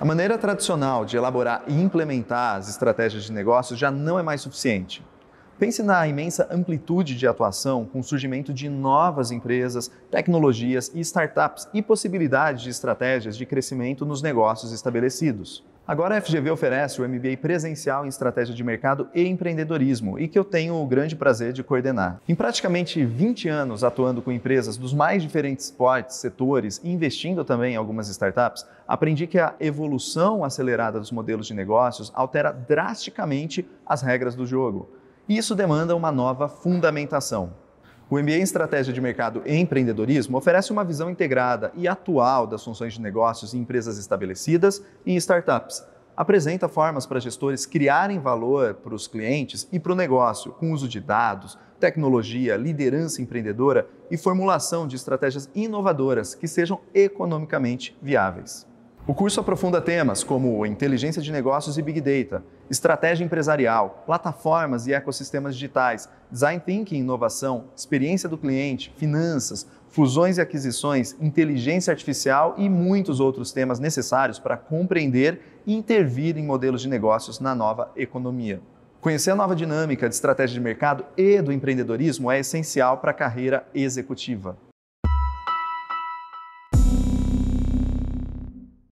A maneira tradicional de elaborar e implementar as estratégias de negócio já não é mais suficiente. Pense na imensa amplitude de atuação com o surgimento de novas empresas, tecnologias e startups e possibilidades de estratégias de crescimento nos negócios estabelecidos. Agora a FGV oferece o MBA presencial em Estratégia de Mercado e Empreendedorismo e que eu tenho o grande prazer de coordenar. Em praticamente 20 anos atuando com empresas dos mais diferentes portes, setores e investindo também em algumas startups, aprendi que a evolução acelerada dos modelos de negócios altera drasticamente as regras do jogo e isso demanda uma nova fundamentação. O MBA em Estratégia de Mercado e Empreendedorismo oferece uma visão integrada e atual das funções de negócios em empresas estabelecidas e em startups. Apresenta formas para gestores criarem valor para os clientes e para o negócio, com uso de dados, tecnologia, liderança empreendedora e formulação de estratégias inovadoras que sejam economicamente viáveis. O curso aprofunda temas como inteligência de negócios e big data, estratégia empresarial, plataformas e ecossistemas digitais, design thinking e inovação, experiência do cliente, finanças, fusões e aquisições, inteligência artificial e muitos outros temas necessários para compreender e intervir em modelos de negócios na nova economia. Conhecer a nova dinâmica de estratégia de mercado e do empreendedorismo é essencial para a carreira executiva.